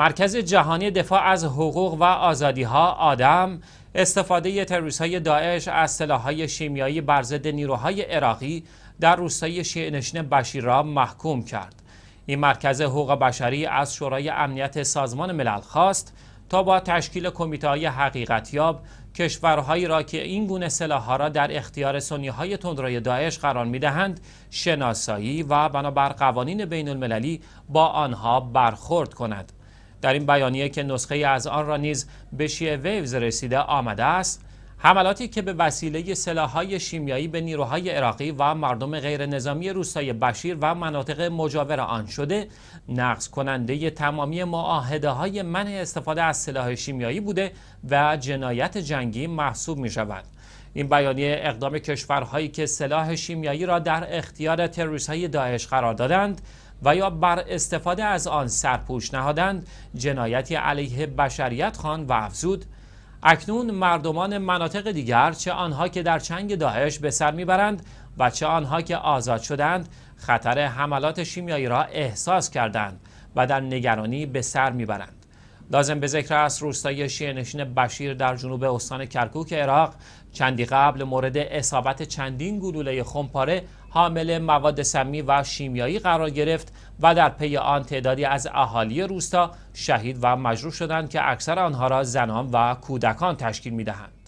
مرکز جهانی دفاع از حقوق و آزادی ها آدم استفاده تروریست‌های های داعش از های شیمیایی بر ضد نیروهای عراقی در روستای شیعنشین بشیر را محکوم کرد این مرکز حقوق بشری از شورای امنیت سازمان ملل خواست تا با تشکیل کمیته های حقیقتیاب کشورهایی را که این گونه ها را در اختیار سنی های تندروی داعش قرار می شناسایی و بنابر قوانین بین المللی با آنها برخورد کند در این بیانیه که نسخه از آن را نیز به شیعه ویوز رسیده آمده است حملاتی که به وسیله سلاحهای شیمیایی به نیروهای عراقی و مردم غیر نظامی روستای بشیر و مناطق مجاور آن شده نقض کننده تمامی معاهده های منع استفاده از سلاح شیمیایی بوده و جنایت جنگی محسوب می شود. این بیانیه اقدام کشورهایی که سلاح شیمیایی را در اختیار تروریست های داعش قرار دادند و یا بر استفاده از آن سرپوش نهادند جنایتی علیه بشریت خان و افزود اکنون مردمان مناطق دیگر چه آنها که در چنگ داعش به سر میبرند و چه آنها که آزاد شدند خطر حملات شیمیایی را احساس کردند و در نگرانی به سر میبرند لازم به ذکر است روستای شیعه بشیر در جنوب استان کرکوک عراق چندی قبل مورد اصابت چندین گلوله خمپاره حامل مواد سمی و شیمیایی قرار گرفت و در پی آن تعدادی از اهالی روستا شهید و مجروح شدند که اکثر آنها را زنان و کودکان تشکیل میدهند